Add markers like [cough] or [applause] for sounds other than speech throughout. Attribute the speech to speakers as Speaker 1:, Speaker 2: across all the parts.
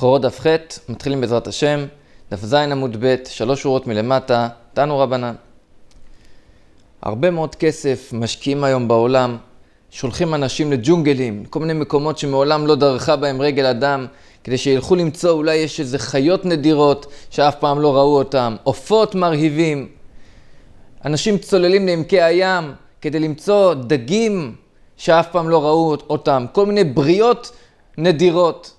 Speaker 1: בכורות דף ח', מתחילים בעזרת השם, דף ז עמוד ב', שלוש שורות מלמטה, תנו רבנן. הרבה מאוד כסף משקיעים היום בעולם, שולחים אנשים לג'ונגלים, כל מיני מקומות שמעולם לא דרכה בהם רגל אדם, כדי שילכו למצוא אולי יש איזה חיות נדירות שאף פעם לא ראו אותם, עופות מרהיבים, אנשים צוללים לעמקי הים כדי למצוא דגים שאף פעם לא ראו אותם, כל מיני בריות נדירות.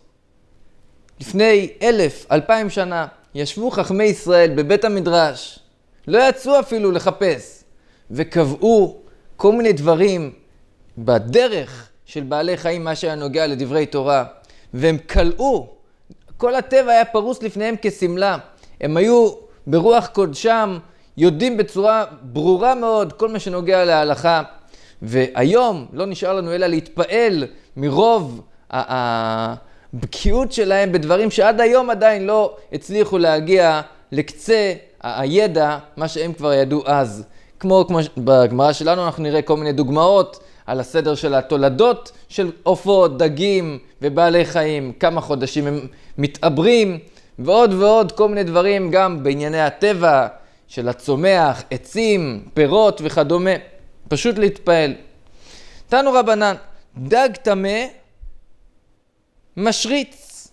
Speaker 1: לפני אלף, אלפיים שנה, ישבו חכמי ישראל בבית המדרש, לא יצאו אפילו לחפש, וקבעו כל מיני דברים בדרך של בעלי חיים, מה שהיה נוגע לדברי תורה, והם כלאו, כל הטבע היה פרוס לפניהם כשמלה. הם היו ברוח קודשם, יודעים בצורה ברורה מאוד כל מה שנוגע להלכה. והיום לא נשאר לנו אלא להתפעל מרוב ה... הבקיאות שלהם בדברים שעד היום עדיין לא הצליחו להגיע לקצה הידע, מה שהם כבר ידעו אז. כמו, כמו בגמרא שלנו אנחנו נראה כל מיני דוגמאות על הסדר של התולדות של עופות, דגים ובעלי חיים, כמה חודשים הם מתעברים, ועוד ועוד כל מיני דברים גם בענייני הטבע של הצומח, עצים, פירות וכדומה. פשוט להתפעל. תנו רבנן, דג טמא משריץ.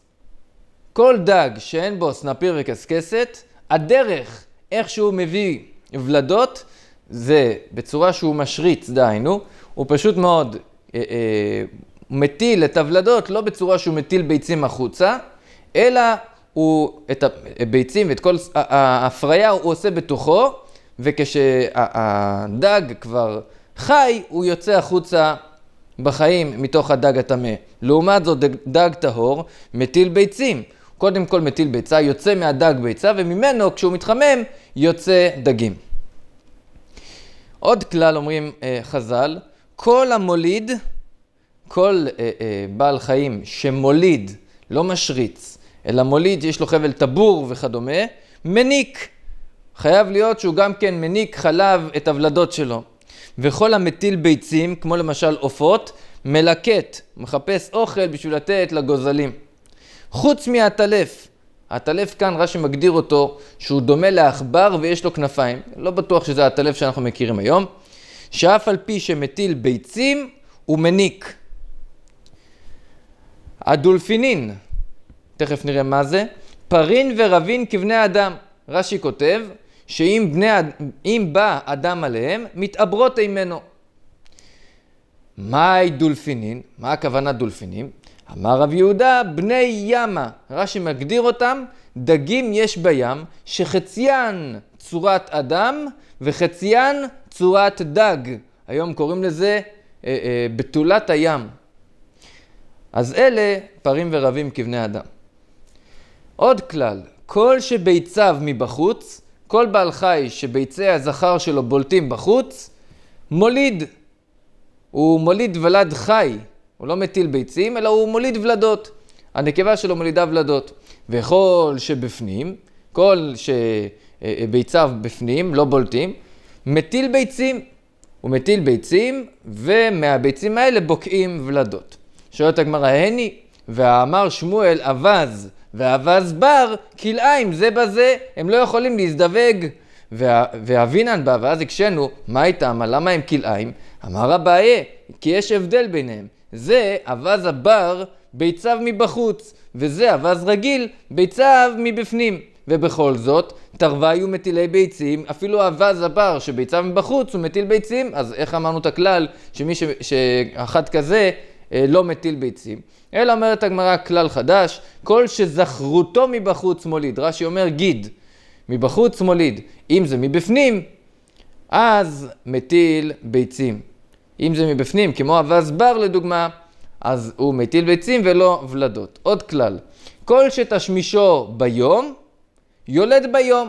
Speaker 1: כל דג שאין בו סנפיר וקסקסת, הדרך איך שהוא מביא ולדות, זה בצורה שהוא משריץ, דהיינו, הוא פשוט מאוד אה, אה, מטיל את הוולדות לא בצורה שהוא מטיל ביצים החוצה, אלא הוא, את הביצים ואת כל ההפריה הוא עושה בתוכו, וכשהדג כבר חי, הוא יוצא החוצה בחיים מתוך הדג הטמא. לעומת זאת, דג טהור מטיל ביצים. קודם כל מטיל ביצה, יוצא מהדג ביצה, וממנו, כשהוא מתחמם, יוצא דגים. עוד כלל אומרים אה, חז"ל, כל המוליד, כל אה, אה, בעל חיים שמוליד, לא משריץ, אלא מוליד, יש לו חבל טבור וכדומה, מניק. חייב להיות שהוא גם כן מניק חלב את הוולדות שלו. וכל המטיל ביצים, כמו למשל עופות, מלקט, מחפש אוכל בשביל לתת לגוזלים. חוץ מהטלף, הטלף כאן רש"י מגדיר אותו שהוא דומה לעכבר ויש לו כנפיים, לא בטוח שזה הטלף שאנחנו מכירים היום, שאף על פי שמטיל ביצים הוא מניק. הדולפינין, תכף נראה מה זה, פרין ורבין כבני אדם. רש"י כותב, שאם בני, בא אדם עליהם, מתעברות אימנו. מהי דולפינין? מה הכוונה דולפינים? אמר רב יהודה, בני ימה. רש"י מגדיר אותם, דגים יש בים, שחציין צורת אדם וחציין צורת דג. היום קוראים לזה אה, אה, בתולת הים. אז אלה פרים ורבים כבני אדם. עוד כלל, כל שביציו מבחוץ, כל בעל חי שביצי הזכר שלו בולטים בחוץ, מוליד. הוא מוליד ולד חי. הוא לא מטיל ביצים, אלא הוא מוליד ולדות. הנקבה שלו מולידה ולדות. וכל שבפנים, כל שביציו בפנים, לא בולטים, מטיל ביצים. הוא מטיל ביצים, ומהביצים האלה בוקעים ולדות. שואלת הגמרא, הני, ואמר שמואל אבז ואבז בר כלאיים זה בזה, הם לא יכולים להזדווג. ואבינן בא, ואז הקשינו, מה איתם, למה הם כלאיים? אמר אביי, כי יש הבדל ביניהם. זה אבז הבר ביציו מבחוץ, וזה אבז רגיל ביציו מבפנים. ובכל זאת, תרווי מטילי ביצים, אפילו אבז הבר שביציו מבחוץ הוא מטיל ביצים, אז איך אמרנו את הכלל, שמי ש... שאחד כזה אה, לא מטיל ביצים, אלא אומרת הגמרא כלל חדש, כל שזכרותו מבחוץ מוליד, רש"י אומר גיד, מבחוץ מוליד, אם זה מבפנים, אז מטיל ביצים. אם זה מבפנים, כמו אבז בר לדוגמה, אז הוא מטיל ביצים ולא ולדות. עוד כלל, כל שתשמישו ביום, יולד ביום,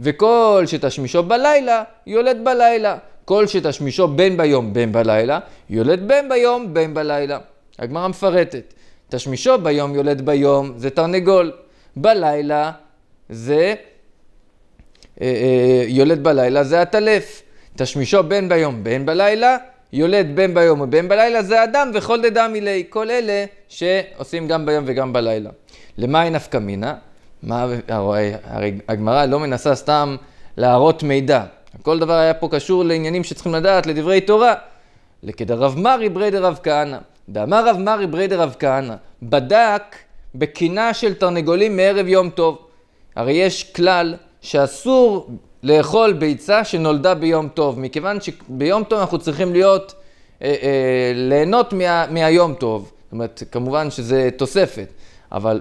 Speaker 1: וכל שתשמישו בלילה, יולד בלילה. כל שתשמישו בין ביום בין בלילה, יולד בין ביום בין בלילה. הגמרא מפרטת. תשמישו ביום יולד ביום זה תרנגול, בלילה זה אה, אה, יולד בלילה זה הטלף. תשמישו בין ביום בין בלילה, יולד בין ביום ובין בלילה זה אדם וכל דדם אילי. כל אלה שעושים גם ביום וגם בלילה. למה היא נפקא מינה? מה, הרי, הרי הגמרא לא מנסה סתם להראות מידע. כל דבר היה פה קשור לעניינים שצריכים לדעת, לדברי תורה. לכדרב מרי ברי רב כהנא. דאמר רב מרי ברי רב כהנא, בדק בקינה של תרנגולים מערב יום טוב. הרי יש כלל שאסור לאכול ביצה שנולדה ביום טוב, מכיוון שביום טוב אנחנו צריכים להיות, אה, אה, ליהנות מה, מהיום טוב. זאת אומרת, כמובן שזה תוספת, אבל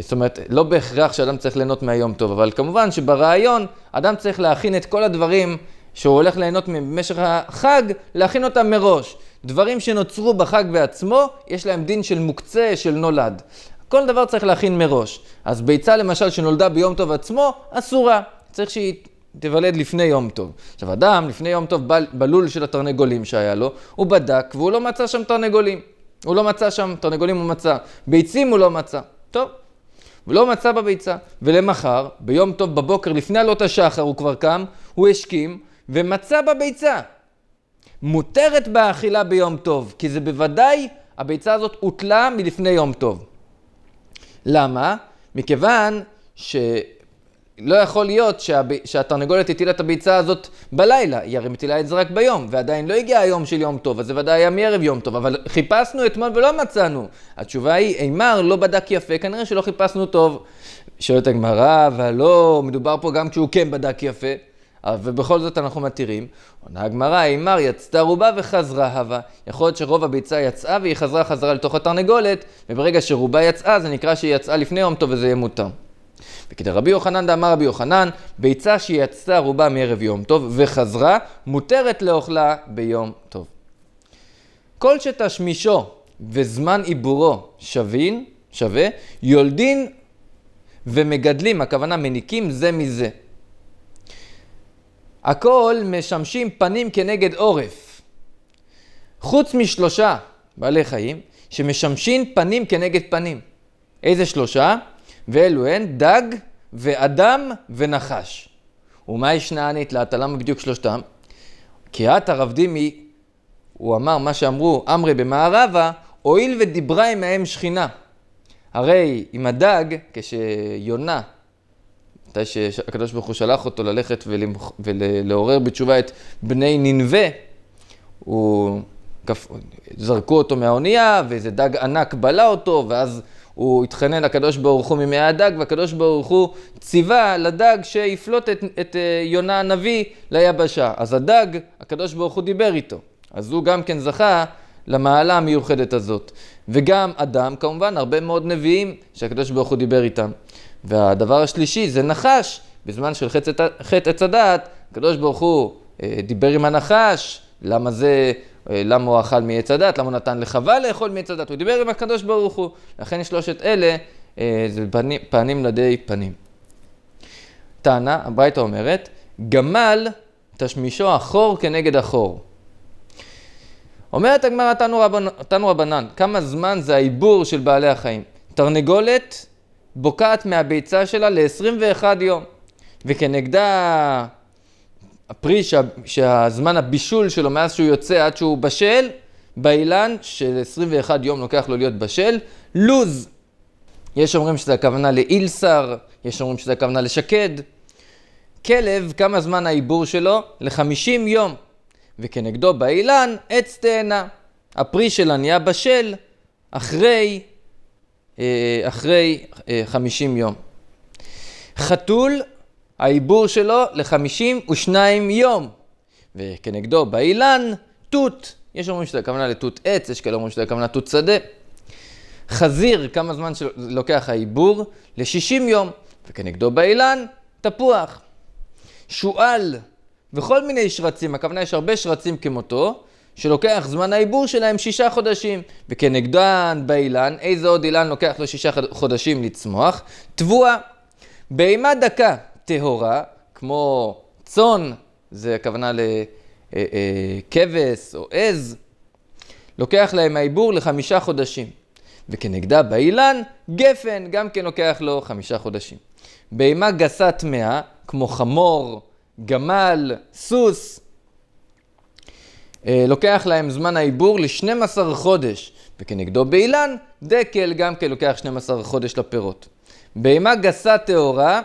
Speaker 1: זאת אומרת, לא בהכרח שאדם צריך ליהנות מהיום טוב, אבל כמובן שברעיון אדם צריך להכין את כל הדברים שהוא הולך ליהנות במשך החג, להכין אותם מראש. דברים שנוצרו בחג בעצמו, יש להם דין של מוקצה, של נולד. כל דבר צריך להכין מראש. אז ביצה למשל שנולדה ביום טוב עצמו, אסורה. צריך שהיא תיוולד לפני יום טוב. עכשיו אדם, לפני יום טוב, בל, בלול של התרנגולים שהיה לו, הוא בדק והוא לא מצא שם תרנגולים. הוא לא מצא שם תרנגולים, הוא מצא. ביצים הוא לא מצא. טוב, ולא מצא בביצה. ולמחר, ביום טוב בבוקר, לפני עלות השחר, הוא כבר קם, הוא השכים, ומצא בביצה. מותרת באכילה ביום טוב, כי זה בוודאי, הביצה הזאת הוטלה מלפני יום טוב. למה? מכיוון ש... לא יכול להיות שהב... שהתרנגולת הטילה את הביצה הזאת בלילה, היא הרי מטילה את זה רק ביום, ועדיין לא הגיע היום של יום טוב, אז זה ודאי היה מערב יום טוב, אבל חיפשנו אתמול ולא מצאנו. התשובה היא, אימר לא בדק יפה, כנראה שלא חיפשנו טוב. שואלת הגמרא, אבל לא, מדובר פה גם כשהוא כן בדק יפה. אה, ובכל זאת אנחנו מתירים. עונה הגמרא, אימר יצתה רובה וחזרה הווה. יכול להיות שרוב הביצה יצאה והיא חזרה חזרה לתוך התרנגולת, וברגע שרובה יצאה זה נקרא שהיא יצאה לפני יום טוב וזה יהיה מותר. רבי יוחנן דאמר רבי יוחנן, ביצה שיצאה רובה מערב יום טוב וחזרה, מותרת לאוכלה ביום טוב. כל שתשמישו וזמן עיבורו שווין, שווה, יולדין ומגדלים, הכוונה מניקים זה מזה. הכל משמשים פנים כנגד עורף. חוץ משלושה בעלי חיים שמשמשים פנים כנגד פנים. איזה שלושה? ואלו הן דג ואדם ונחש. ומה ישנה ענית לאט? למה בדיוק שלושתם? כי את הרב דימי, הוא אמר מה שאמרו אמרי במערבה, הואיל ודיברה עמהם שכינה. הרי עם הדג, כשיונה, מתי שהקדוש ברוך הוא שלח אותו ללכת ולמח... ולעורר בתשובה את בני ננבה, הוא זרקו אותו מהאונייה, ואיזה דג ענק בלע אותו, ואז הוא התחנן לקדוש ברוך הוא ממאה הדג, והקדוש ברוך הוא ציווה לדג שיפלוט את, את אה, יונה הנביא ליבשה. אז הדג, הקדוש ברוך הוא דיבר איתו. אז הוא גם כן זכה למעלה המיוחדת הזאת. וגם אדם, כמובן, הרבה מאוד נביאים שהקדוש ברוך הוא דיבר איתם. והדבר השלישי זה נחש. בזמן של חטא עץ הדעת, הקדוש ברוך הוא אה, דיבר עם הנחש, למה זה אה, למה הוא אכל מעץ הדת, למה הוא נתן לחווה לאכול מעץ הדת, הוא דיבר עם הקדוש ברוך הוא. לכן שלושת אלה אה, זה פנים, פנים לדי פנים. טענה, הברייתא אומרת, גמל תשמישו אחור כנגד אחור. אומרת הגמרא תנו, רבנ... תנו רבנן, כמה זמן זה העיבור של בעלי החיים? תרנגולת בוקעת מהביצה שלה ל-21 יום, וכנגדה הפרי שה, שהזמן הבישול שלו מאז שהוא יוצא עד שהוא בשל, באילן של 21 יום לוקח לו להיות בשל, לוז. יש אומרים שזה הכוונה לאילסר, יש אומרים שזה הכוונה לשקד. כלב, כמה זמן העיבור שלו? ל-50 יום. וכנגדו באילן, עץ תאנה. הפרי שלה נהיה בשל אחרי, אה, אחרי 50 אה, יום. חתול העיבור שלו ל-52 יום. וכנגדו באילן, תות. יש אומרים שזה הכוונה לתות עץ, יש כאלה אומרים שזה הכוונה תות שדה. חזיר, כמה זמן שלוקח העיבור? ל-60 יום. וכנגדו באילן, תפוח. שועל וכל מיני שרצים, הכוונה יש הרבה שרצים כמותו, שלוקח זמן העיבור שלהם שישה חודשים. וכנגדן באילן, איזה עוד אילן לוקח לו שישה חודשים לצמוח? תבואה. בהמה דקה, טהורה, כמו צאן, זה הכוונה לכבש אה, אה, או עז, לוקח להם העיבור לחמישה חודשים. וכנגדה באילן, גפן, גם כן לוקח לו חמישה חודשים. בהמה גסה טמאה, כמו חמור, גמל, סוס, אה, לוקח להם זמן העיבור ל-12 חודש, וכנגדו באילן, דקל גם כן לוקח 12 חודש לפירות. בהמה גסה טהורה,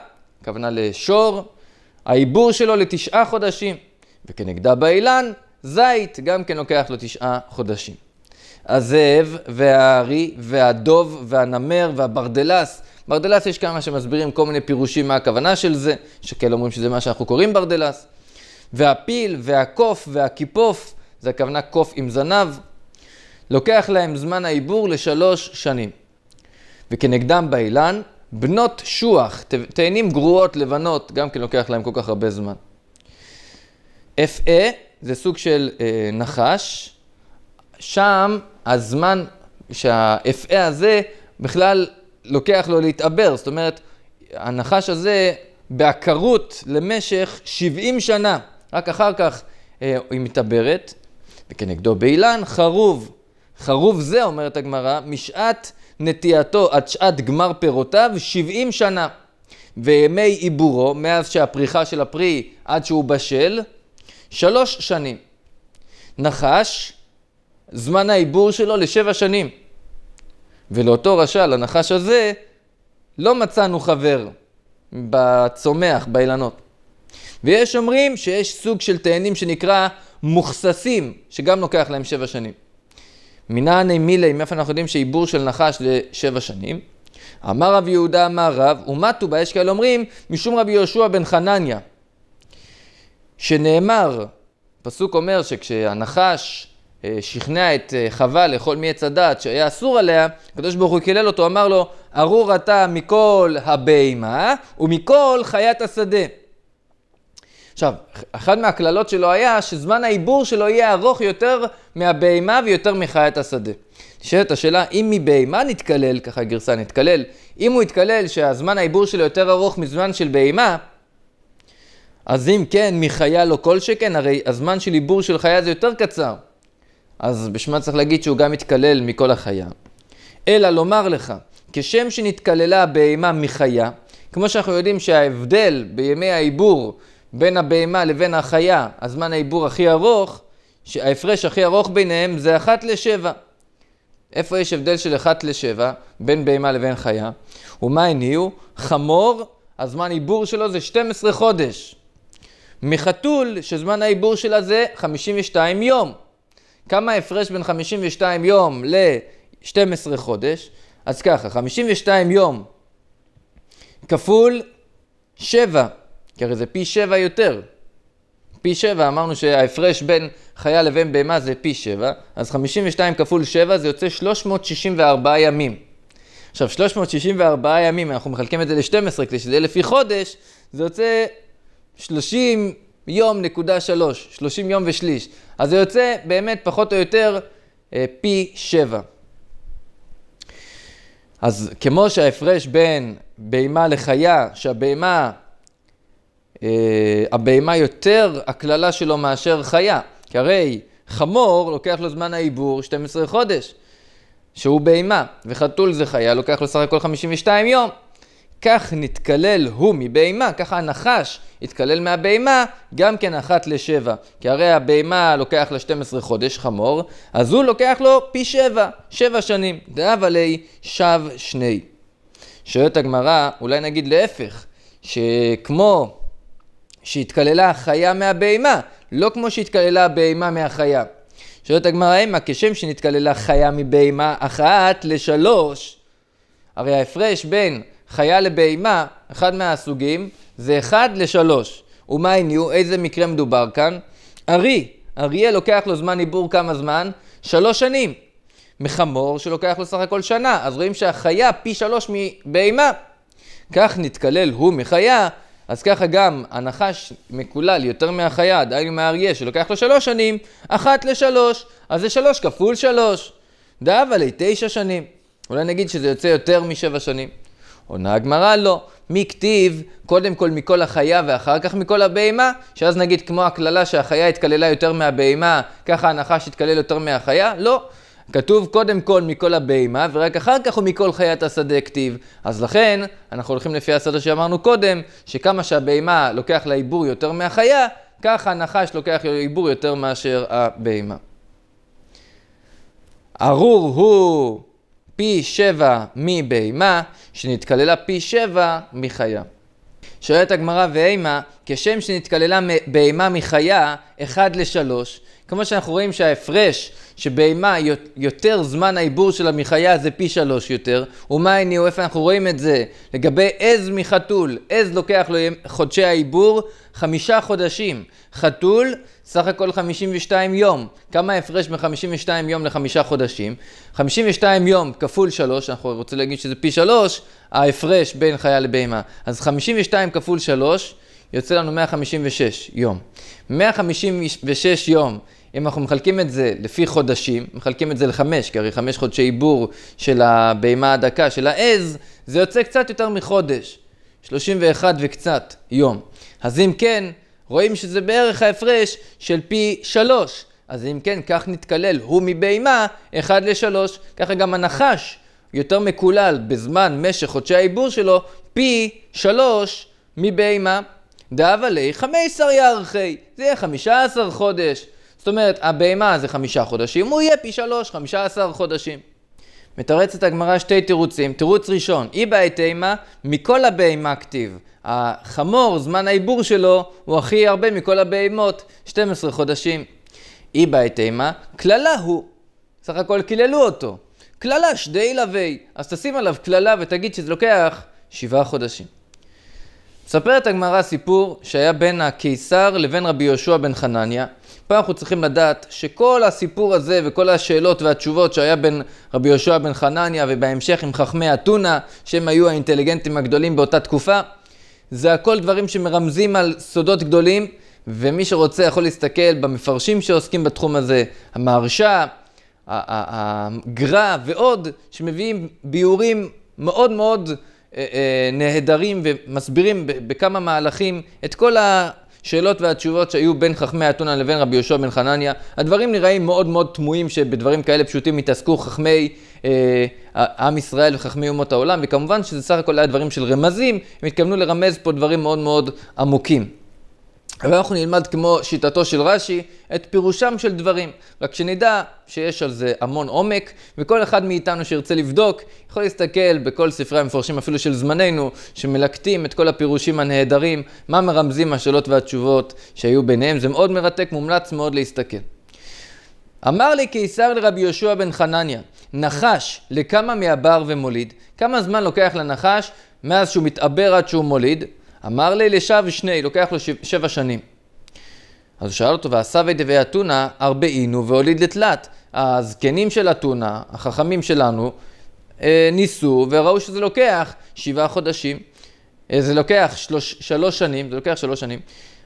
Speaker 1: הכוונה לשור, העיבור שלו לתשעה חודשים, וכנגדה באילן, זית גם כן לוקח לו תשעה חודשים. הזאב והארי והדוב והנמר והברדלס, ברדלס יש כמה שמסבירים כל מיני פירושים מה הכוונה של זה, שכן אומרים שזה מה שאנחנו קוראים ברדלס, והפיל והקוף והקיפוף, זה הכוונה קוף עם זנב, לוקח להם זמן העיבור לשלוש שנים. וכנגדם באילן, בנות שוח, תאנים גרועות לבנות, גם כן לוקח להם כל כך הרבה זמן. FA זה סוג של אה, נחש, שם הזמן שה-FA הזה בכלל לוקח לו להתעבר, זאת אומרת, הנחש הזה בעקרות למשך 70 שנה, רק אחר כך אה, היא מתעברת, וכנגדו באילן, חרוב. חרוב זה, אומרת הגמרא, משעת נטיעתו עד שעת גמר פירותיו 70 שנה. וימי עיבורו, מאז שהפריחה של הפרי עד שהוא בשל, שלוש שנים. נחש, זמן העיבור שלו לשבע שנים. ולאותו רשע, לנחש הזה, לא מצאנו חבר בצומח, באילנות. ויש אומרים שיש סוג של תאנים שנקרא מוכססים, שגם לוקח להם שבע שנים. מנעני מילי, מאיפה אנחנו יודעים שעיבור של נחש לשבע שנים? אמר רב יהודה אמר רב, ומתו בה, יש כאלה אומרים, משום רבי יהושע בן חנניה. שנאמר, פסוק אומר שכשהנחש אה, שכנע את חווה אה, לאכול מעץ הדת שהיה אסור עליה, הקדוש ברוך הוא קילל אותו, אמר לו, ארור אתה מכל הבהמה ומכל חיית השדה. עכשיו, אחת מהקללות שלו היה שזמן העיבור שלו יהיה ארוך יותר מהבהמה ויותר מחיית השדה. נשאלת השאלה, אם מבהמה נתקלל, ככה הגרסה נתקלל, אם הוא יתקלל שהזמן העיבור שלו יותר ארוך מזמן של בהמה, אז אם כן, מחיה לא כל שכן, הרי הזמן של עיבור של חיה זה יותר קצר. אז בשמה צריך להגיד שהוא גם יתקלל מכל החיה. אלא לומר לך, כשם שנתקללה הבהמה מחיה, כמו שאנחנו יודעים שההבדל בימי העיבור בין הבהמה לבין החיה, הזמן העיבור הכי ארוך, שההפרש הכי ארוך ביניהם זה אחת לשבע. איפה יש הבדל של אחת לשבע בין בהמה לבין חיה? ומה הן יהיו? חמור, הזמן עיבור שלו זה 12 חודש. מחתול, שזמן העיבור שלה זה 52 יום. כמה ההפרש בין 52 יום ל-12 חודש? אז ככה, 52 יום כפול 7 כי הרי זה פי שבע יותר. פי שבע, אמרנו שההפרש בין חיה לבין בהמה זה פי שבע, אז 52 כפול שבע זה יוצא 364 ימים. עכשיו, 364 ימים, אנחנו מחלקים את זה ל-12, כדי שזה יהיה לפי חודש, זה יוצא 30 יום נקודה 3, 30 יום ושליש. אז זה יוצא באמת פחות או יותר אה, פי שבע. אז כמו שההפרש בין בהמה לחיה, שהבהמה אה, הבהמה יותר הקללה שלו מאשר חיה. כי הרי חמור לוקח לו זמן העיבור 12 חודש, שהוא בהמה, וחתול זה חיה, לוקח לו סך הכל 52 יום. כך נתקלל הוא מבהמה, ככה הנחש יתקלל מהבהמה, גם כן אחת לשבע. כי הרי הבהמה לוקח לה 12 חודש, חמור, אז הוא לוקח לו פי שבע, שבע שנים. דאב עלי שב שני. שואלת הגמרא, אולי נגיד להפך, שכמו שהתקללה החיה מהבהמה, לא כמו שהתקללה הבהמה מהחיה. שואלת הגמרא המה, כשם שנתקללה חיה מבהמה אחת לשלוש, הרי ההפרש בין חיה לבהמה, אחד מהסוגים, זה אחד לשלוש. ומה העניין? איזה מקרה מדובר כאן? ארי, אריה לוקח לו זמן עיבור כמה זמן? שלוש שנים. מחמור שלוקח לו סך הכל שנה, אז רואים שהחיה פי שלוש מבהמה. כך נתקלל הוא מחיה אז ככה גם הנחש מקולל יותר מהחיה, דהיינו מהאריה, שלוקח לו שלוש שנים, אחת לשלוש, אז זה שלוש כפול שלוש. דאבה לי תשע שנים. אולי נגיד שזה יוצא יותר משבע שנים. עונה הגמרא לא, מי כתיב קודם כל מכל החיה ואחר כך מכל הבהמה, שאז נגיד כמו הקללה שהחיה התקללה יותר מהבהמה, ככה הנחש התקלל יותר מהחיה? לא. כתוב קודם כל מכל הבהמה, ורק אחר כך הוא מכל חיית השדה כתיב. אז לכן, אנחנו הולכים לפי הסדר שאמרנו קודם, שכמה שהבהמה לוקח לעיבור יותר מהחיה, ככה הנחש לוקח עיבור יותר מאשר הבהמה. ארור הוא פי שבע מבהמה, שנתקללה פי שבע מחיה. שואלת הגמרא ואימה, כשם שנתקללה בהמה מחיה, אחד לשלוש, כמו שאנחנו רואים שההפרש שבהמה יותר זמן העיבור שלה מחיה זה פי שלוש יותר, ומה הניעו, איפה אנחנו רואים את זה לגבי עז מחתול, עז לוקח לו חודשי העיבור חמישה חודשים, חתול סך הכל 52 יום, כמה ההפרש מ-52 יום לחמישה חודשים? 52 יום כפול 3, אנחנו רוצים להגיד שזה פי 3, ההפרש בין חיה לבהמה. אז 52 כפול 3 יוצא לנו 156 יום. 156 יום אם אנחנו מחלקים את זה לפי חודשים, מחלקים את זה לחמש, כי הרי חמש חודשי עיבור של הבהמה הדקה, של העז, זה יוצא קצת יותר מחודש. 31 וקצת יום. אז אם כן, רואים שזה בערך ההפרש של פי שלוש. אז אם כן, כך נתקלל הוא מבהמה, אחד לשלוש. ככה גם הנחש יותר מקולל בזמן משך חודשי העיבור שלו, פי שלוש מבהמה. דאבה לי 15 יערכי, זה יהיה חמישה עשר חודש. זאת אומרת, הבהמה זה חמישה חודשים, הוא יהיה פי שלוש, חמישה עשר חודשים. מתרצת הגמרא שתי תירוצים. תירוץ ראשון, אי באי תימה, מכל הבהמה כתיב. החמור, זמן העיבור שלו, הוא הכי הרבה מכל הבהמות, 12 חודשים. אי באי תימה, קללה הוא. סך הכל קיללו אותו. קללה שדי לווי. אז תשים עליו קללה ותגיד שזה לוקח שבעה חודשים. מספרת הגמרא סיפור שהיה בין הקיסר לבין רבי יהושע בן חנניה. פה אנחנו צריכים לדעת שכל הסיפור הזה וכל השאלות והתשובות שהיה בין רבי יהושע בן חנניה ובהמשך עם חכמי אתונה, שהם היו האינטליגנטים הגדולים באותה תקופה, זה הכל דברים שמרמזים על סודות גדולים, ומי שרוצה יכול להסתכל במפרשים שעוסקים בתחום הזה, המהרש"א, הגר"א ועוד, שמביאים ביורים מאוד מאוד אה, אה, נהדרים ומסבירים בכמה מהלכים את כל ה... השאלות והתשובות שהיו בין חכמי אתונה לבין רבי יהושע בן חנניה. הדברים נראים מאוד מאוד תמוהים שבדברים כאלה פשוטים התעסקו חכמי אה, עם ישראל וחכמי אומות העולם, וכמובן שזה סך הכל היה דברים של רמזים, הם התכוונו לרמז פה דברים מאוד מאוד עמוקים. אבל אנחנו נלמד כמו שיטתו של רש"י את פירושם של דברים, רק שנדע שיש על זה המון עומק, וכל אחד מאיתנו שירצה לבדוק יכול להסתכל בכל ספרי המפורשים אפילו של זמננו, שמלקטים את כל הפירושים הנהדרים, מה מרמזים השאלות והתשובות שהיו ביניהם, זה מאוד מרתק, מומלץ מאוד להסתכל. אמר לי קיסר לרבי יהושע בן חנניה, נחש לכמה מהבר ומוליד, כמה זמן לוקח לנחש מאז שהוא מתעבר עד שהוא מוליד? אמר לי לשב שני, לוקח לו שבע שנים. אז הוא שאל אותו, ועשה ודבי אתונה ארבעינו והוליד לתלת. הזקנים של אתונה, החכמים שלנו, אה, ניסו וראו שזה לוקח שבעה חודשים. אה, זה לוקח שלוש, שלוש שנים, זה לוקח שלוש שנים.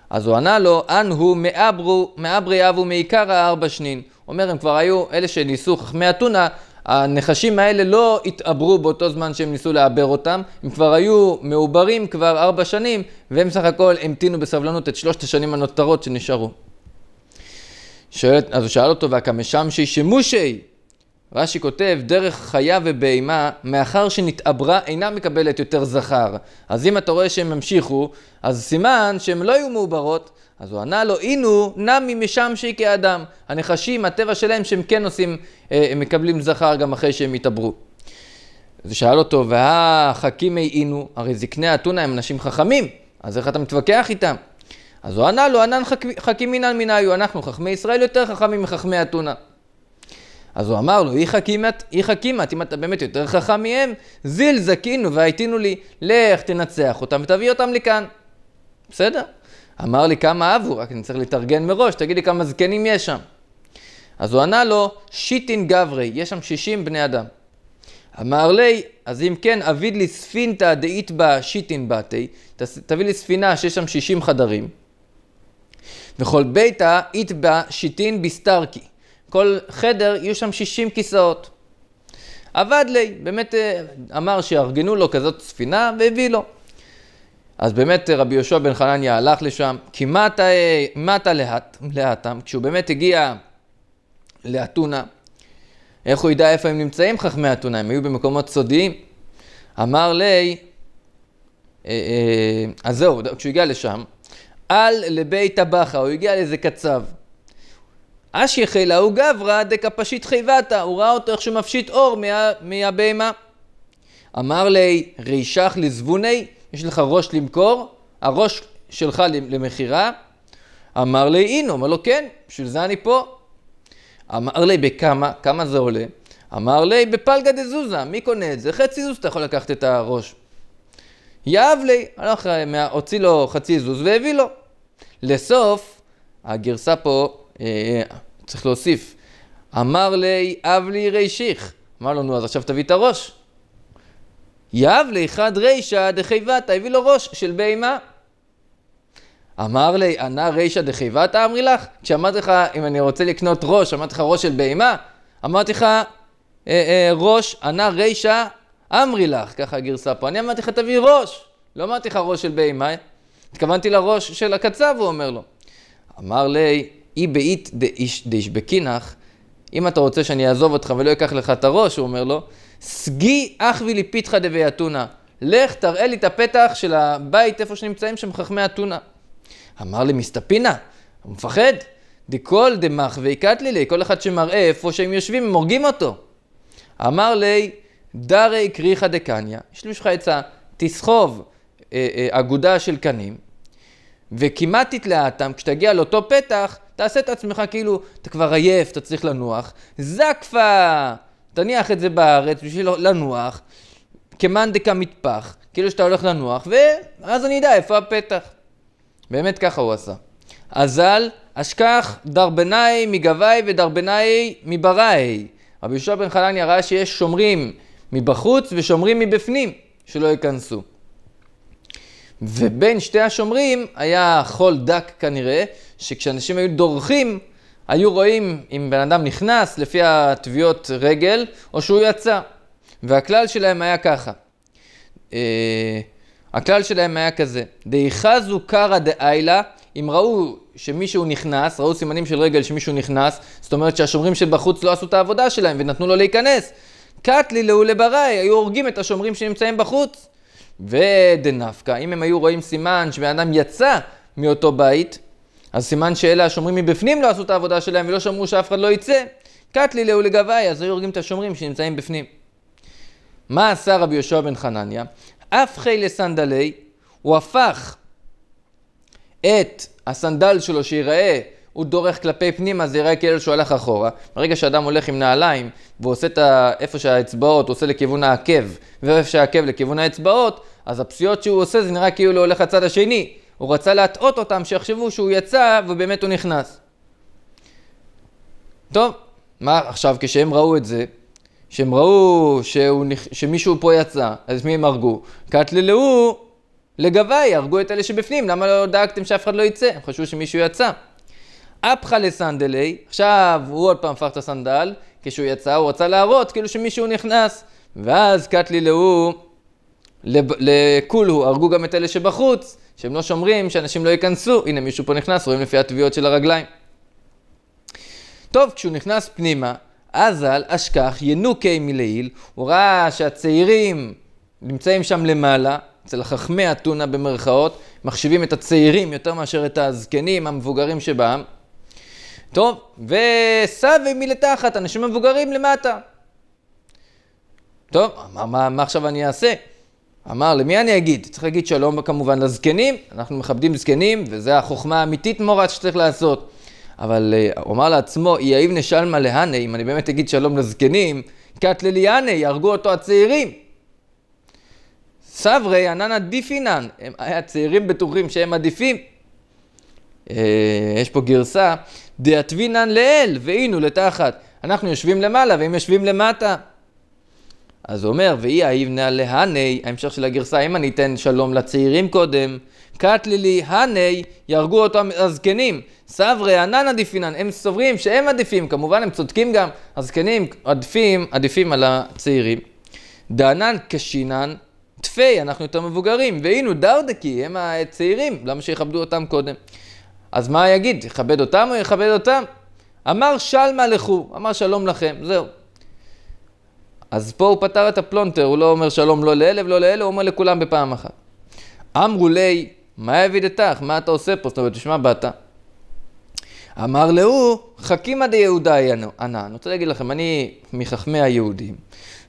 Speaker 1: אז הוא ענה לו, אנ הוא מאברי אבו מעיקר הארבע שנין. אומר, הם כבר היו, אלה שניסו, חכמי אתונה, הנחשים האלה לא התעברו באותו זמן שהם ניסו לעבר אותם, הם כבר היו מעוברים כבר ארבע שנים, והם סך הכל המתינו בסבלנות את שלושת השנים הנותרות שנשארו. שואל, אז הוא שאל אותו, והקמשמשי שמושי, רש"י כותב, דרך חיה ובהימה, מאחר שנתעברה, אינה מקבלת יותר זכר. אז אם אתה רואה שהם המשיכו, אז סימן שהם לא היו מעוברות, אז הוא ענה לו, אינו נמי משמשי כאדם. הנחשים, הטבע שלהם שהם כן עושים, אה, הם מקבלים זכר גם אחרי שהם התעברו. אז הוא שאל אותו, והחכימי אינו, הרי זקני אתונה הם אנשים חכמים, אז איך אתה מתווכח איתם? אז הוא ענה לו, ענן חכימי נן מנהיו, אנחנו חכמי ישראל יותר חכמים מחכמי אתונה. אז הוא אמר לו, אי חכימת, אם אתה באמת יותר חכם מהם, זיל זכינו והייתינו לי, לך תנצח אותם ותביא אותם לכאן. בסדר? אמר לי כמה אבו, רק אני צריך להתארגן מראש, תגיד לי כמה זקנים יש שם. אז הוא ענה לו, שיטין גברי, יש שם 60 בני אדם. אמר לי, אז אם כן, אביד לי ספינתא דאית בה שיטין בתי, תביא לי ספינה שיש שם 60 חדרים. וכל ביתא אית בה שיטין בסתרקי. כל חדר יהיו שם 60 כיסאות. עבד לי, באמת אה, אמר שיארגנו לו כזאת ספינה והביא לו. אז באמת אה, רבי יהושע בן חנניה הלך לשם, כי מטה אה, מטה להת, להתם, כשהוא באמת הגיע לאתונה, איך הוא ידע איפה הם נמצאים חכמי אתונה, הם היו במקומות סודיים. אמר לי, אה, אז זהו, כשהוא הגיע לשם, על לבית הבכה, הוא הגיע לאיזה קצב. אשי חילה הוא גברא דקפשית חיבתה, הוא ראה אותו איך שהוא מפשיט אור מה, מהבהמה. אמר לי, רישך לזבוני, יש לך ראש למכור, הראש שלך למכירה. אמר לי, אינו, אמר לו, כן, בשביל זה אני פה. אמר לי, בכמה? כמה זה עולה? אמר לי, בפלגה דזוזה, מי קונה את זה? חצי זוז אתה יכול לקחת את הראש. יאהב לי, הלך, הוציא לו חצי זוז והביא לו. לסוף, הגרסה פה, אה, צריך להוסיף, אמר לי, אב לי רי שיך. אמר לו, נו, אז עכשיו תביא את הראש. יב חד רישא דחיבתא, הביא לו ראש של בהמה. אמר לי, ענה רישא דחיבתא אמרי לך? כשאמרתי לך, אם אני רוצה לקנות ראש, אמרתי לך ראש של בהמה? אמרתי לך, אה, אה, ראש, ענה רישא אמרי לך, ככה הגרסה פה. אני אמרתי לך, תביא ראש. לא אמרתי לך ראש של בהמה, התכוונתי לראש של הקצב, הוא אומר לו. אמר לי, אי בעית דאיש דאישבקינך, אם אתה רוצה שאני אעזוב אותך ולא אקח לך את הראש, הוא אומר לו, סגי אחווי וליפיתך דבי אתונה. לך תראה לי את הפתח של הבית איפה שנמצאים שם חכמי אתונה. אמר לי מסתפינה, הוא מפחד. דכל דמחווה קטלילי, כל אחד שמראה איפה שהם יושבים, הם הורגים אותו. אמר לי, דרי קריחא דקניא, יש לי בשבילך עצה, תסחוב אה, אה, אגודה של קנים, וכמעט תתלהטם, כשתגיע לאותו פתח, תעשה את עצמך כאילו, אתה כבר עייף, אתה צריך לנוח. זקפה! תניח את זה בארץ בשביל לנוח, כמאן מטפח, כאילו שאתה הולך לנוח, ואז אני אדע איפה הפתח. באמת ככה הוא עשה. אזל, אשכח דרבנאי מגבאי ודרבנאי מבראי. רבי יהושע בן חנניה ראה שיש שומרים מבחוץ ושומרים מבפנים, שלא ייכנסו. ובין שתי השומרים היה חול דק כנראה, שכשאנשים היו דורכים, היו רואים אם בן אדם נכנס לפי הטביעות רגל, או שהוא יצא. והכלל שלהם היה ככה. אה, הכלל שלהם היה כזה, דאיחזו קרא דאיילה, אם ראו שמישהו נכנס, ראו סימנים של רגל שמישהו נכנס, זאת אומרת שהשומרים שבחוץ לא עשו את העבודה שלהם ונתנו לו להיכנס. קטלי לאו לברי, היו הורגים את השומרים שנמצאים בחוץ. ודנפקא, אם הם היו רואים סימן שבן אדם יצא מאותו בית, אז סימן שאלה השומרים מבפנים לא עשו את העבודה שלהם ולא שמרו שאף אחד לא יצא. קטלי לאו ולגבאי, אז היו הורגים את השומרים שנמצאים בפנים. מה עשה רבי יהושע בן חנניה? אף חי לסנדלי, הוא הפך את הסנדל שלו שיראה הוא דורך כלפי פנימה, זה יראה כאילו שהוא הלך אחורה. ברגע שאדם הולך עם נעליים, ועושה את ה... איפה שהאצבעות, הוא עושה לכיוון העקב, ואיפה שהעקב לכיוון האצבעות, אז הפסיעות שהוא עושה זה נראה כאילו הוא הולך לצד השני. הוא רצה להטעות אותם, שיחשבו שהוא יצא, ובאמת הוא נכנס. טוב, מה עכשיו כשהם ראו את זה, כשהם ראו שהוא, שמישהו פה יצא, אז מי הם הרגו? קטללו לגביי, הרגו את אלה שבפנים, למה לא דאגתם שאף אחד לא יצא? הם חשבו שמישהו יצא. אפחה לסנדלי, עכשיו הוא עוד פעם הפך את הסנדל, כשהוא יצא הוא רצה להראות כאילו שמישהו נכנס, ואז קטלי להוא, לכולהו, הרגו גם את אלה שבחוץ, שהם לא שומרים, שאנשים לא ייכנסו, הנה מישהו פה נכנס, רואים לפי התביעות של הרגליים. טוב, כשהוא נכנס פנימה, אזל אשכח ינוקי מלעיל, הוא ראה שהצעירים נמצאים שם למעלה, אצל חכמי אתונה במרכאות, מחשיבים את הצעירים יותר מאשר את הזקנים המבוגרים שבעם. טוב, וסבי מלתחת, אנשים מבוגרים למטה. טוב, מה, מה, מה עכשיו אני אעשה? אמר, למי אני אגיד? צריך להגיד שלום כמובן לזקנים, אנחנו מכבדים זקנים, וזו החוכמה האמיתית מורת שצריך לעשות. אבל uh, הוא אמר לעצמו, יאיב נשלמה להנה, אם אני באמת אגיד שלום לזקנים, קט לליאנה, יהרגו אותו הצעירים. סברי עננה דיפינן, הצעירים בטוחים שהם עדיפים. Uh, יש פה גרסה דאתבינן לאל, והינו לתחת. אנחנו יושבים למעלה, והם יושבים למטה. אז הוא אומר, ואי האיבנה להני, ההמשך של הגרסה, אם אני אתן שלום לצעירים קודם, קטלילי הני, יהרגו אותם הזקנים. סברי ענן עדיפינן, הם סוברים שהם עדיפים, כמובן הם צודקים גם, הזקנים עדפים, עדיפים על הצעירים. דענן קשינן, תפי, אנחנו יותר מבוגרים, והינו דרדקי, הם הצעירים, למה שיכבדו אותם קודם? אז מה יגיד? יכבד אותם או יכבד אותם? אמר שלמה לכו, אמר שלום לכם, זהו. אז פה הוא פתר את הפלונטר, הוא לא אומר שלום לא לאלה ולא לאלה, הוא אומר לכולם בפעם אחת. אמרו לי, מה יביד איתך? מה אתה עושה פה? זאת אומרת, תשמע, באת? אמר להו, חכימא דיהודה ענה. אני רוצה להגיד לכם, אני מחכמי היהודים.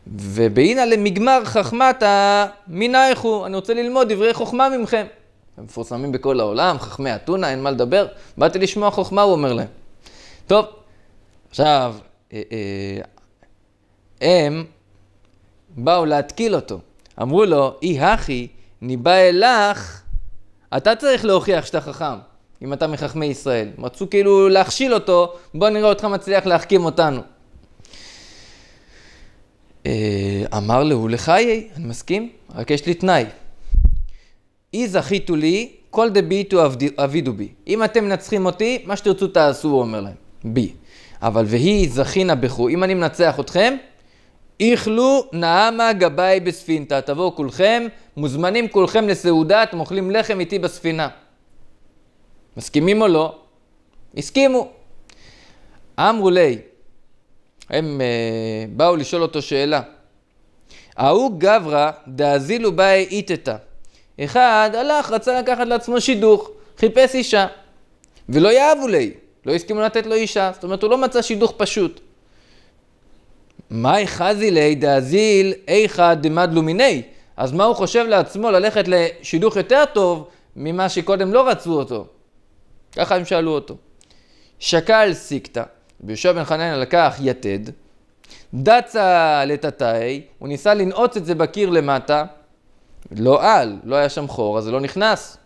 Speaker 1: ובהנה למגמר חכמתא מנייכו, אני רוצה ללמוד דברי חוכמה ממכם. הם מפורסמים בכל העולם, חכמי אתונה, אין מה לדבר. באתי לשמוע חוכמה, הוא אומר להם. טוב, עכשיו, אה, אה, הם באו להתקיל אותו. אמרו לו, אי הכי, ניבא אלך, אתה צריך להוכיח שאתה חכם, אם אתה מחכמי ישראל. רצו כאילו להכשיל אותו, בוא נראה אותך מצליח להחכים אותנו. אה, אמר להו לחיי, אני מסכים, רק יש לי תנאי. אי זכיתו לי, כל דביטו אבידו בי. אם אתם מנצחים אותי, מה שתרצו תעשו, הוא אומר להם. בי. אבל והיא זכינה בחו, אם אני מנצח אתכם, איכלו נעמה גבאי בספינתא. תבואו כולכם, מוזמנים כולכם לסעודה, אתם אוכלים לחם איתי בספינה. מסכימים או לא? הסכימו. אמרו לי, הם אה, באו לשאול אותו שאלה. ההוא גברא דאזילו באי איתתא. אחד הלך, רצה לקחת לעצמו שידוך, חיפש אישה. ולא יאהבו לי, לא הסכימו לתת לו אישה. זאת אומרת, הוא לא מצא שידוך פשוט. מאי חזי ליה דאזיל איכא דמד לומיני, אז מה הוא חושב לעצמו ללכת לשידוך יותר טוב ממה שקודם לא רצו אותו? ככה הם שאלו אותו. שקל סיקתא, ויהושע בן חנן לקח יתד, דצה לטאטאי, הוא ניסה לנעוץ את זה בקיר למטה, לא על, לא היה שם חור, אז זה לא נכנס.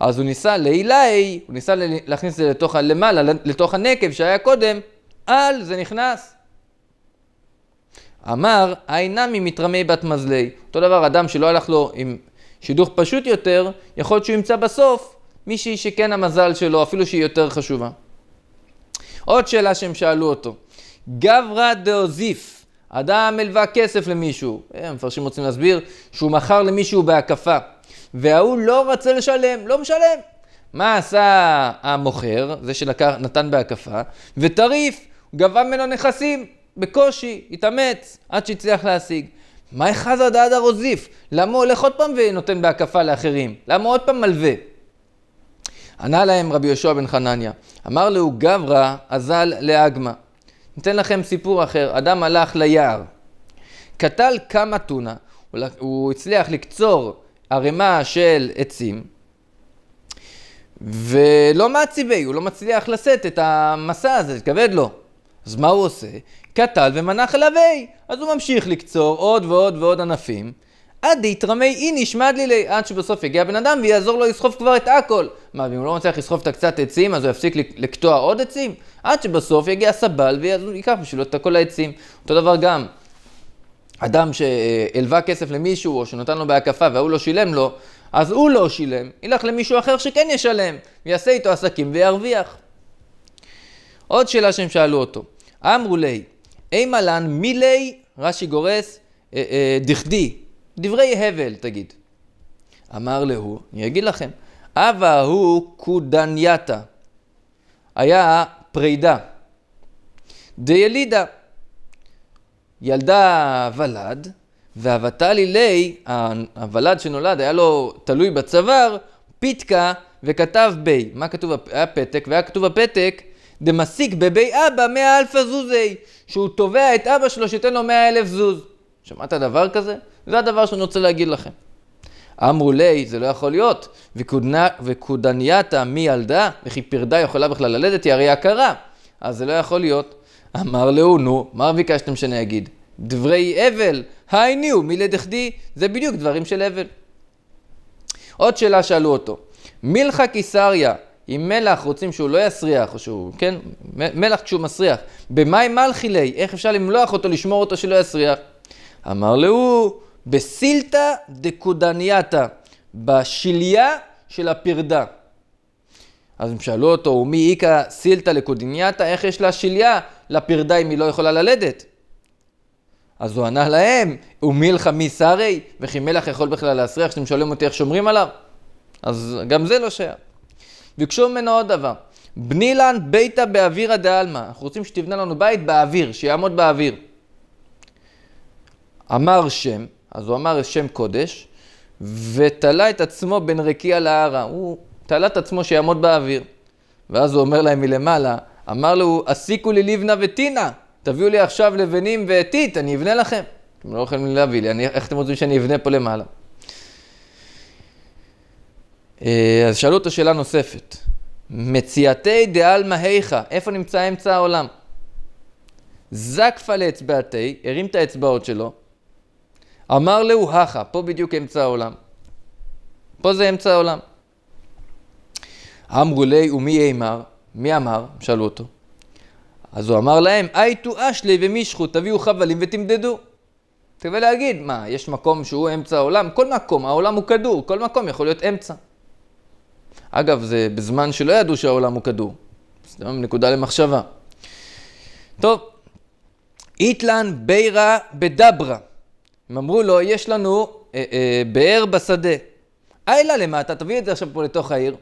Speaker 1: אז הוא ניסה לעילאי, הוא ניסה להכניס את זה לתוך הלמעלה, לתוך הנקב שהיה קודם, על זה נכנס. אמר, העינמי מתרמי בת מזלי. אותו דבר, אדם שלא הלך לו עם שידוך פשוט יותר, יכול להיות שהוא ימצא בסוף מישהי שכן המזל שלו, אפילו שהיא יותר חשובה. עוד שאלה שהם שאלו אותו, גברא דאוזיף, אדם הלווה כסף למישהו, אה, המפרשים רוצים להסביר שהוא מכר למישהו בהקפה, וההוא לא רצה לשלם, לא משלם. מה עשה המוכר, זה שנתן בהקפה, וטריף, גבה ממנו נכסים, בקושי, התאמץ, עד שהצליח להשיג. מה אחד עד עד הרוזיף? למה הוא הולך עוד פעם ונותן בהקפה לאחרים? למה עוד פעם מלווה? ענה להם רבי יהושע בן חנניה, אמר לו גברא אזל לאגמא. ניתן לכם סיפור אחר. אדם הלך ליער, קטל כמה טונה, הוא הצליח לקצור ערימה של עצים, ולא מעציבי, הוא לא מצליח לשאת את המסע הזה, כבד לו. אז מה הוא עושה? קטל ומנח אליו ה', אז הוא ממשיך לקצור עוד ועוד ועוד ענפים. עד דתרמי לי מדלילי, עד שבסוף יגיע בן אדם ויעזור לו לסחוב כבר את הכל. מה, ואם הוא לא מצליח לסחוב את הקצת עצים, אז הוא יפסיק לקטוע עוד עצים? עד שבסוף יגיע סבל וייקח בשבילו את כל העצים. אותו דבר גם, אדם שהלווה כסף למישהו, או שנותן לו בהקפה והוא לא שילם לו, אז הוא לא שילם, ילך למישהו אחר שכן ישלם, ויעשה איתו עסקים וירוויח. עוד שאלה שהם שאלו אותו, אמרו לי, אימה לן מילי, רש"י גורס, אה, אה, דכדי, דברי הבל, תגיד. אמר להו, אני אגיד לכם, אבה הוא קודנייתא. היה פרידה. דילידה. ילדה ולד, והוותלי לי, הוולד שנולד, היה לו תלוי בצוואר, פיתקה וכתב בי. מה כתוב? היה פתק, והיה כתוב הפתק, דמסיק בבי אבא מאה אלפא זוזי, שהוא תובע את אבא שלו שייתן לו מאה אלף זוז. שמעת דבר כזה? זה הדבר שאני רוצה להגיד לכם. אמרו לי, זה לא יכול להיות, מי ילדה, וכי פרדה יכולה בכלל ללדת, היא הרי עקרה. אז זה לא יכול להיות. אמר להו, נו, מה ביקשתם שאני אגיד? דברי אבל, הבל, הייניהו מלדכדי, זה בדיוק דברים של אבל. עוד שאלה שאלו אותו, מלכה קיסריה, אם מלח רוצים שהוא לא יסריח, או שהוא, כן, מלח כשהוא מסריח, במאי מלכילי, איך אפשר למלוח אותו, לשמור אותו שלא יסריח? אמר להו, בסילתא דקודנייתא, בשליה של הפרדה. אז הם שאלו אותו, ומי איכא סילתא לקודינייתא, איך יש לה שליה לפרדה אם היא לא יכולה ללדת? אז הוא ענה להם, ומילך מי שרי, וכי מלח יכול בכלל להסריח, שאתם שואלים אותי איך שומרים עליו? אז גם זה לא שייך. ביקשו ממנו עוד דבר, בני לן ביתא באווירא דעלמא, אנחנו רוצים שתבנה לנו בית באוויר, שיעמוד באוויר. אמר שם, אז הוא אמר שם קודש, ותלה את עצמו בין רקיע להרה. הוא תלה את עצמו שיעמוד באוויר. ואז הוא אומר להם מלמעלה, אמר לו, הסיקו לי לבנה וטינה, תביאו לי עכשיו לבנים וטיט, אני אבנה לכם. אתם לא יכולים להביא לי, אני, איך אתם רוצים שאני אבנה פה למעלה? אה, אז שאלו אותו שאלה נוספת, מציאתי דעלמא היכא, איפה נמצא אמצע העולם? זקפה לאצבעתי, הרים את האצבעות שלו, אמר להו הכה, פה בדיוק אמצע העולם. פה זה אמצע העולם. אמרו לי ומי אמר? מי אמר? שאלו אותו. אז הוא אמר להם, הייתו אשלי ומישכו, תביאו חבלים ותמדדו. תקווה להגיד, מה, יש מקום שהוא אמצע העולם? כל מקום, העולם הוא כדור, כל מקום יכול להיות אמצע. אגב, זה בזמן שלא ידעו שהעולם הוא כדור. סתם נקודה למחשבה. טוב, איתלן בירה בדברה. הם אמרו לו, יש לנו אה, אה, באר בשדה. איילה למטה, תביא את זה עכשיו פה לתוך העיר.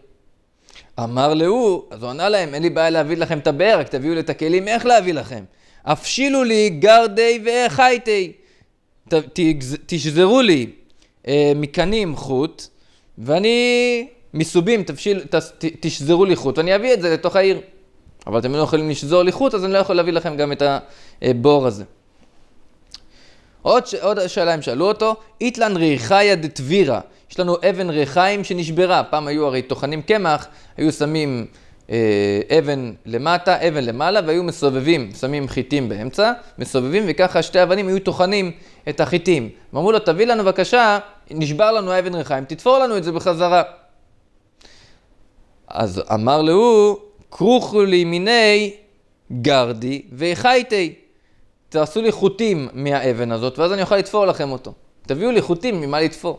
Speaker 1: אמר להוא, אז הוא ענה להם, אין לי בעיה להביא לכם את הבאר, רק תביאו לי את הכלים איך להביא לכם. הפשילו לי גרדי וחייתי. ת, תשזרו לי אה, מקנים חוט, ואני, מסובים, תפשיל, ת, ת, תשזרו לי חוט, ואני אביא את זה לתוך העיר. אבל אתם לא יכולים לשזור לי חוט, אז אני לא יכול להביא לכם גם את הבור אה, הזה. עוד, ש... עוד שאלה הם שאלו אותו, איתלן ריחיה דתבירה. יש לנו אבן ריחיים שנשברה. פעם היו הרי טוחנים קמח, היו שמים אה, אבן למטה, אבן למעלה, והיו מסובבים, שמים חיטים באמצע, מסובבים, וככה שתי אבנים היו טוחנים את החיטים. הם אמרו לו, תביא לנו בבקשה, נשבר לנו האבן ריחיים, תתפור לנו את זה בחזרה. אז אמר להוא, כרוכו לימיני גרדי והחייתי. תעשו לי חוטים מהאבן הזאת, ואז אני אוכל לתפור לכם אותו. תביאו לי חוטים ממה לתפור.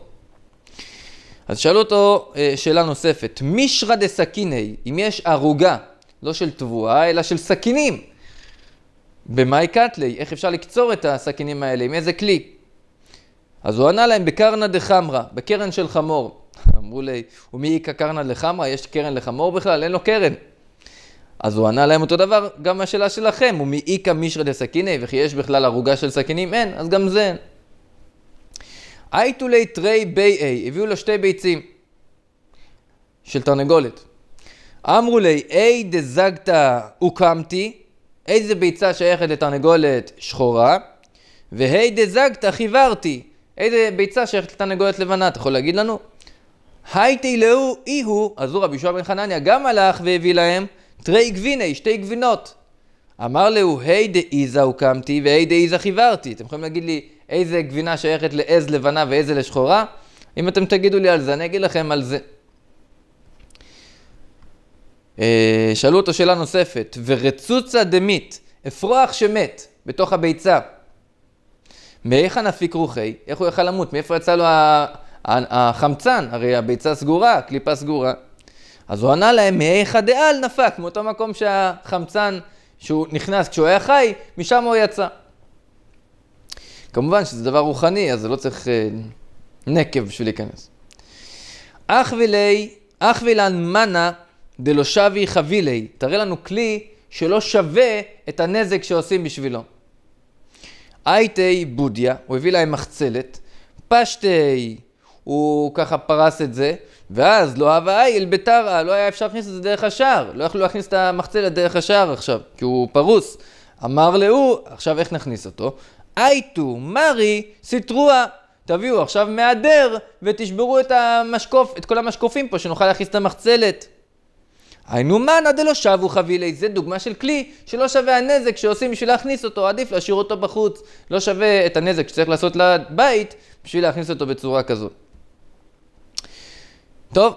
Speaker 1: אז שאלו אותו אה, שאלה נוספת, מישרא דסכיני, אם יש ערוגה, לא של תבואה, אלא של סכינים, במאי קטלי, איך אפשר לקצור את הסכינים האלה, עם איזה כלי? אז הוא ענה להם בקרנא דחמרא, בקרן של חמור. [laughs] אמרו לי, ומי איכא קרנא לחמרא? יש קרן לחמור בכלל? אין לו קרן. אז הוא ענה להם אותו דבר, גם השאלה שלכם, הוא מאיקא מישרא דסכיני, וכי יש בכלל ערוגה של סכינים? אין, אז גם זה אין. הייתולי תרי בי איי, הביאו לו שתי ביצים של תרנגולת. אמרו לי, אי דזגתא הוקמתי, איזה ביצה שייכת לתרנגולת שחורה, והי דזגתא חיוורתי, איזה ביצה שייכת לתרנגולת לבנה, אתה יכול להגיד לנו? הייתי לאו איהו, אז הוא רבי שועה בן חנניה גם הלך והביא להם תרי גביני, שתי גבינות. אמר להו, ה' דאיזה הוקמתי וה' דאיזה חיוורתי. אתם יכולים להגיד לי איזה גבינה שייכת לעז לבנה ואיזה לשחורה? אם אתם תגידו לי על זה, אני אגיד לכם על זה. אה, שאלו אותו שאלה נוספת, ורצוצה דמית, אפרוח שמת בתוך הביצה, מאיך הנפיק רוחי? איך הוא יכל למות? מאיפה יצא לו החמצן? הרי הביצה סגורה, הקליפה סגורה. אז הוא ענה להם, מהיכא דעל נפק, מאותו מקום שהחמצן שהוא נכנס כשהוא היה חי, משם הוא יצא. כמובן שזה דבר רוחני, אז זה לא צריך אה, נקב בשביל להיכנס. אך וילי, אך וילן מנה דלא שווי חבילי, תראה לנו כלי שלא שווה את הנזק שעושים בשבילו. הייתי בודיה, הוא הביא להם מחצלת, פשטי... הוא ככה פרס את זה, ואז לא הווה אייל בטרה, לא היה אפשר להכניס את זה דרך השער, לא יכלו להכניס את המחצלת דרך השער עכשיו, כי הוא פרוס. אמר להוא, עכשיו איך נכניס אותו? אייטו, מרי, סיטרואה. תביאו עכשיו מהדר ותשברו את המשקוף, את כל המשקופים פה, שנוכל להכניס את המחצלת. היינו מנה דלא שבו חבילי, זה דוגמה של כלי שלא שווה הנזק שעושים בשביל להכניס אותו, עדיף להשאיר אותו בחוץ. לא שווה את הנזק שצריך לעשות לבית בשביל להכניס אותו בצורה כזאת. טוב,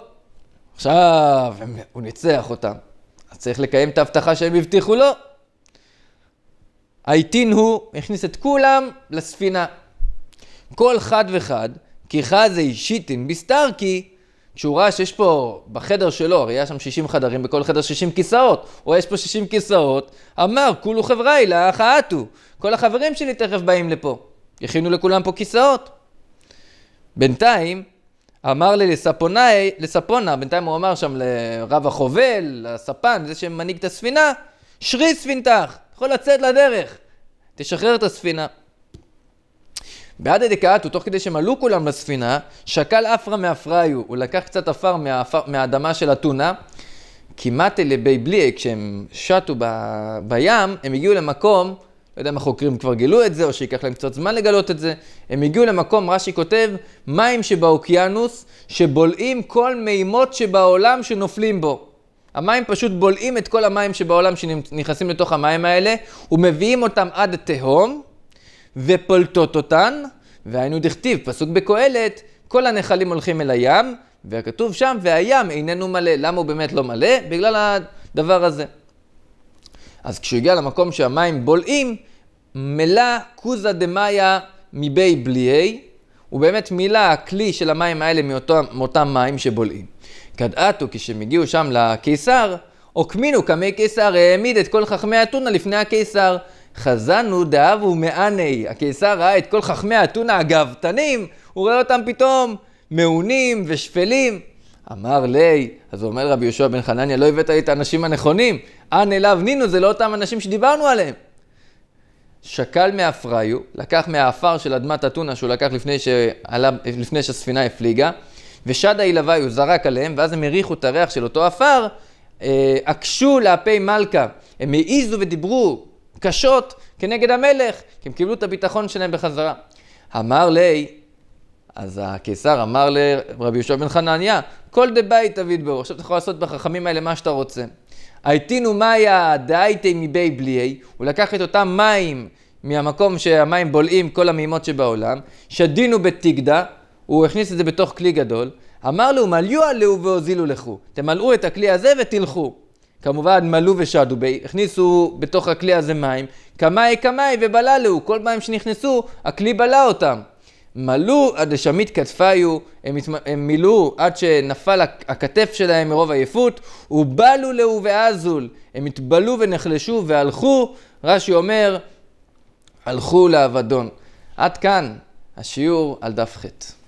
Speaker 1: עכשיו הוא ניצח אותם, אז צריך לקיים את ההבטחה שהם הבטיחו לו. העיתין הוא הכניס את כולם לספינה. כל חד וחד, כי חזי שיטין בסתרקי, כשהוא ראה שיש פה בחדר שלו, הרי היה שם 60 חדרים, בכל חדר 60 כיסאות, או יש פה 60 כיסאות, אמר, כולו חבראי לאח האטו, כל החברים שלי תכף באים לפה, הכינו לכולם פה כיסאות. בינתיים, אמר לי לספונאי, לספונה, בינתיים הוא אמר שם לרב החובל, לספן, זה שמנהיג את הספינה, שרי ספינתך, יכול לצאת לדרך, תשחרר את הספינה. בעד הדקאטו, תוך כדי שהם עלו כולם לספינה, שקל אפרה מאפריו, הוא לקח קצת עפר מהאדמה של אתונה, כמעט לבי בליה, כשהם שטו ב... בים, הם הגיעו למקום לא יודע אם החוקרים כבר גילו את זה, או שייקח להם קצת זמן לגלות את זה. הם הגיעו למקום, רש"י כותב, מים שבאוקיינוס, שבולעים כל מימות שבעולם שנופלים בו. המים פשוט בולעים את כל המים שבעולם שנכנסים לתוך המים האלה, ומביאים אותם עד התהום, ופולטות אותן, והיינו דכתיב, פסוק בקהלת, כל הנחלים הולכים אל הים, והכתוב שם, והים איננו מלא. למה הוא באמת לא מלא? בגלל הדבר הזה. אז כשהוא הגיע למקום שהמים בולעים, מלא קוזה דמאיה מבי בליי, הוא באמת מילא הכלי של המים האלה מאותו, מאותם מים שבולעים. כדעתו כשהם הגיעו שם לקיסר, עוקמינו קמי קיסר, העמיד את כל חכמי אתונה לפני הקיסר. חזנו דאבו מעני, הקיסר ראה את כל חכמי אתונה הגאוותנים, הוא ראה אותם פתאום מעונים ושפלים. אמר לי, אז אומר רבי יהושע בן חנניה, לא הבאת לי את האנשים הנכונים. אנא אליו נינו, זה לא אותם אנשים שדיברנו עליהם. שקל מאפריו, לקח מהעפר של אדמת אתונה שהוא לקח לפני, שעלה, לפני שהספינה הפליגה, ושדה אילוויו זרק עליהם, ואז הם הריחו את הריח של אותו עפר, אה, עקשו לאפי מלכה, הם העיזו ודיברו קשות כנגד המלך, כי הם קיבלו את הביטחון שלהם בחזרה. אמר לי, אז הקיסר אמר לרבי יהושע בן חנניה, כל דה בית תביא את בו. עכשיו אתה יכול לעשות בחכמים האלה מה שאתה רוצה. הייתינו מאיה דהייתי מבי בליהי, הוא לקח את אותם מים מהמקום שהמים בולעים כל המימות שבעולם, שדינו בתיגדה, הוא הכניס את זה בתוך כלי גדול, אמר לו, מלאו עליהו והוזילו לכו, תמלאו את הכלי הזה ותלכו. כמובן מלאו ושדו, בי, הכניסו בתוך הכלי הזה מים, קמאי קמאי ובלע להו, כל מים שנכנסו, הכלי בלע אותם. מלאו עד לשמית כתפיו, הם, התמ- הם מילאו עד שנפל הכתף שלהם מרוב עייפות, ובלו לאו ואזול, הם התבלו ונחלשו והלכו, רש"י אומר, הלכו לאבדון. עד כאן השיעור על דף ח'.